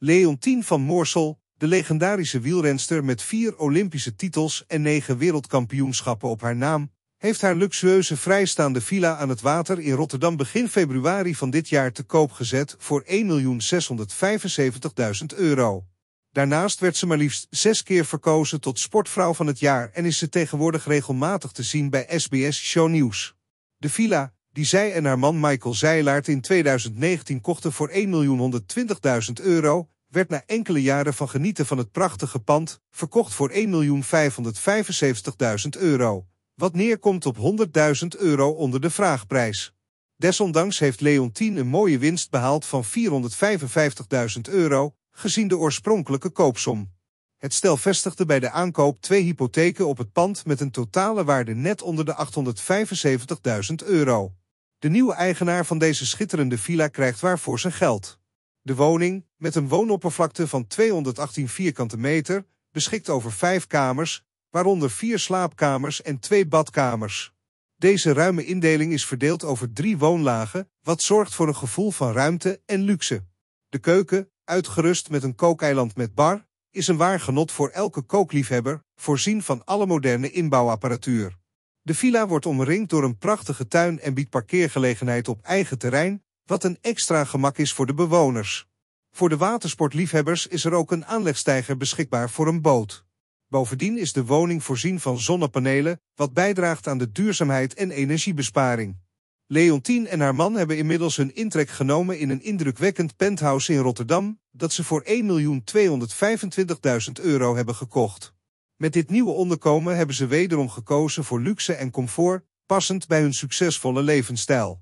Leontien van Moorsel, de legendarische wielrenster met vier Olympische titels en negen wereldkampioenschappen op haar naam, heeft haar luxueuze vrijstaande villa aan het water in Rotterdam begin februari van dit jaar te koop gezet voor 1.675.000 euro. Daarnaast werd ze maar liefst zes keer verkozen tot sportvrouw van het jaar en is ze tegenwoordig regelmatig te zien bij SBS Show News. De villa, die zij en haar man Michael Zeilaert in 2019 kochten voor 1.120.000 euro, werd na enkele jaren van genieten van het prachtige pand verkocht voor 1.575.000 euro, wat neerkomt op 100.000 euro onder de vraagprijs. Desondanks heeft Leontien een mooie winst behaald van 455.000 euro, gezien de oorspronkelijke koopsom. Het stel vestigde bij de aankoop twee hypotheken op het pand met een totale waarde net onder de 875.000 euro. De nieuwe eigenaar van deze schitterende villa krijgt waarvoor zijn geld. De woning, met een woonoppervlakte van 218 vierkante meter, beschikt over vijf kamers, waaronder vier slaapkamers en twee badkamers. Deze ruime indeling is verdeeld over drie woonlagen, wat zorgt voor een gevoel van ruimte en luxe. De keuken, uitgerust met een kookeiland met bar, is een waar genot voor elke kookliefhebber, voorzien van alle moderne inbouwapparatuur. De villa wordt omringd door een prachtige tuin en biedt parkeergelegenheid op eigen terrein, wat een extra gemak is voor de bewoners. Voor de watersportliefhebbers is er ook een aanlegstijger beschikbaar voor een boot. Bovendien is de woning voorzien van zonnepanelen, wat bijdraagt aan de duurzaamheid en energiebesparing. Leontien en haar man hebben inmiddels hun intrek genomen in een indrukwekkend penthouse in Rotterdam, dat ze voor 1.225.000 euro hebben gekocht. Met dit nieuwe onderkomen hebben ze wederom gekozen voor luxe en comfort, passend bij hun succesvolle levensstijl.